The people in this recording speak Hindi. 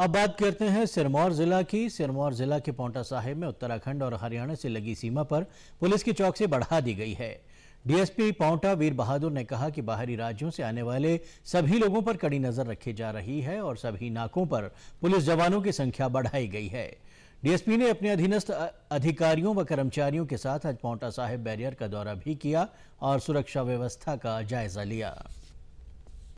अब बात करते हैं सिरमौर जिला की सिरमौर जिला के पौंटा साहिब में उत्तराखंड और हरियाणा से लगी सीमा पर पुलिस की चौकसी बढ़ा दी गई है डीएसपी पौंटा वीर बहादुर ने कहा कि बाहरी राज्यों से आने वाले सभी लोगों पर कड़ी नजर रखी जा रही है और सभी नाकों पर पुलिस जवानों की संख्या बढ़ाई गई है डीएसपी ने अपने अधीनस्थ अधिकारियों व कर्मचारियों के साथ आज पौंटा साहिब बैरियर का दौरा भी किया और सुरक्षा व्यवस्था का जायजा लिया